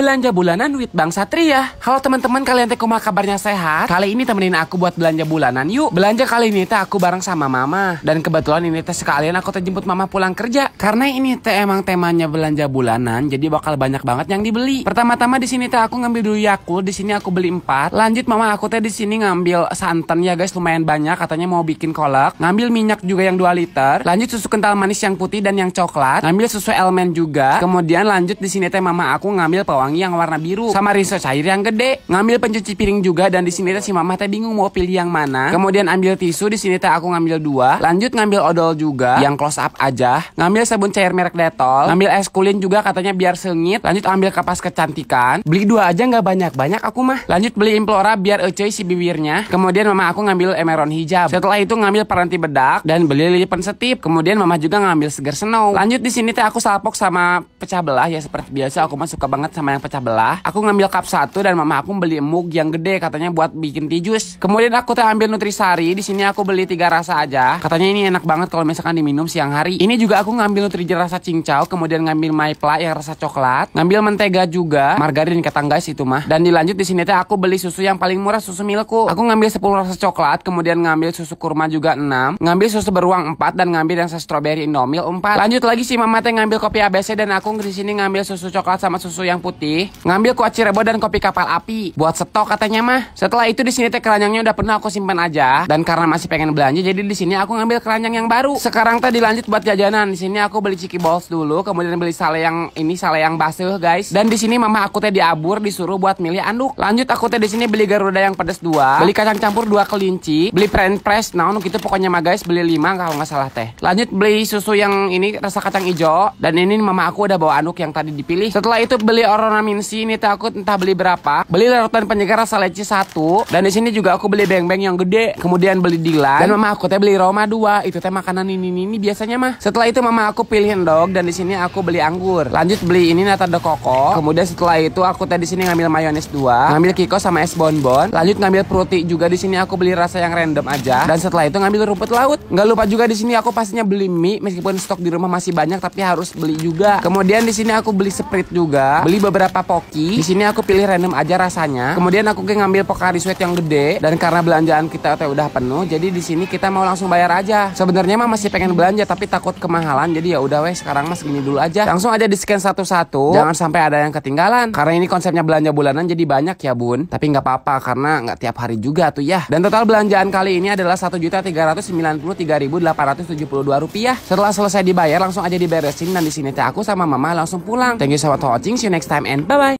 belanja bulanan with Bang Satria. Halo teman-teman, kalian teh mah kabarnya sehat? Kali ini temenin aku buat belanja bulanan yuk. Belanja kali ini teh aku bareng sama mama. Dan kebetulan ini teh sekalian aku teh jemput mama pulang kerja. Karena ini teh emang temanya belanja bulanan, jadi bakal banyak banget yang dibeli. Pertama-tama di sini teh aku ngambil dulu Yakult, di sini aku beli 4. Lanjut mama aku teh di sini ngambil santan ya guys, lumayan banyak katanya mau bikin kolak. Ngambil minyak juga yang 2 liter. Lanjut susu kental manis yang putih dan yang coklat. Ngambil susu elemen juga. Kemudian lanjut di sini teh mama aku ngambil pawang wangi yang warna biru sama rinso cair yang gede. Ngambil pencuci piring juga dan di sini si mama teh bingung mau pilih yang mana. Kemudian ambil tisu di sini teh aku ngambil dua. Lanjut ngambil odol juga yang close up aja. Ngambil sabun cair merek Dettol. Ngambil es kulin juga katanya biar sengit. Lanjut ambil kapas kecantikan. Beli dua aja nggak banyak-banyak aku mah. Lanjut beli implora biar ecoy si bibirnya. Kemudian mama aku ngambil emeron hijab. Setelah itu ngambil peranti bedak dan beli lilipan setip. Kemudian mama juga ngambil segar snow. Lanjut di sini teh aku salpok sama pecah belah ya seperti biasa aku mah suka banget sama yang yang pecah belah, aku ngambil cup satu dan mama aku beli mug yang gede katanya buat bikin tijus. Kemudian aku teh ambil nutrisari, di sini aku beli tiga rasa aja. Katanya ini enak banget kalau misalkan diminum siang hari. Ini juga aku ngambil nutrijel rasa cincau, kemudian ngambil maipla yang rasa coklat, ngambil mentega juga, margarin kata guys itu mah. Dan dilanjut di sini teh aku beli susu yang paling murah susu milku. Aku ngambil 10 rasa coklat, kemudian ngambil susu kurma juga 6, ngambil susu beruang 4 dan ngambil yang strawberry indomil 4. Lanjut lagi si mama teh ngambil kopi ABC dan aku di sini ngambil susu coklat sama susu yang putih sih. Ngambil kuaci rebo dan kopi kapal api. Buat stok katanya mah. Setelah itu di sini teh keranjangnya udah pernah aku simpan aja. Dan karena masih pengen belanja, jadi di sini aku ngambil keranjang yang baru. Sekarang teh dilanjut buat jajanan. Di sini aku beli ciki balls dulu, kemudian beli sale yang ini sale yang basuh guys. Dan di sini mama aku teh diabur disuruh buat milih anduk. Lanjut aku teh di sini beli garuda yang pedas dua, beli kacang campur dua kelinci, beli French press. Nah, gitu pokoknya mah guys beli lima kalau nggak salah teh. Lanjut beli susu yang ini rasa kacang hijau dan ini mama aku udah bawa anduk yang tadi dipilih. Setelah itu beli orona vitamin C ini tuh aku entah beli berapa. Beli larutan penyegar rasa leci satu dan di sini juga aku beli beng-beng yang gede. Kemudian beli dilan dan mama aku teh beli Roma dua. Itu teh makanan ini ini, ini biasanya mah. Setelah itu mama aku pilihin dog dan di sini aku beli anggur. Lanjut beli ini nata de coco. Kemudian setelah itu aku teh di sini ngambil mayones dua, ngambil kiko sama es bonbon. Lanjut ngambil protein juga di sini aku beli rasa yang random aja dan setelah itu ngambil rumput laut. Nggak lupa juga di sini aku pastinya beli mie meskipun stok di rumah masih banyak tapi harus beli juga. Kemudian di sini aku beli sprite juga, beli beberapa beberapa poki. Di sini aku pilih random aja rasanya. Kemudian aku ke ngambil pokari sweat yang gede dan karena belanjaan kita teh udah penuh, jadi di sini kita mau langsung bayar aja. Sebenarnya mah masih pengen belanja tapi takut kemahalan, jadi ya udah weh sekarang mas gini dulu aja. Langsung aja di scan satu-satu. Jangan sampai ada yang ketinggalan. Karena ini konsepnya belanja bulanan jadi banyak ya bun. Tapi nggak apa-apa karena nggak tiap hari juga tuh ya. Dan total belanjaan kali ini adalah satu juta tiga ratus sembilan puluh tiga ribu delapan ratus tujuh puluh dua rupiah. Setelah selesai dibayar langsung aja diberesin dan di sini teh aku sama mama langsung pulang. Thank you so much for watching. See you next time. and bye bye.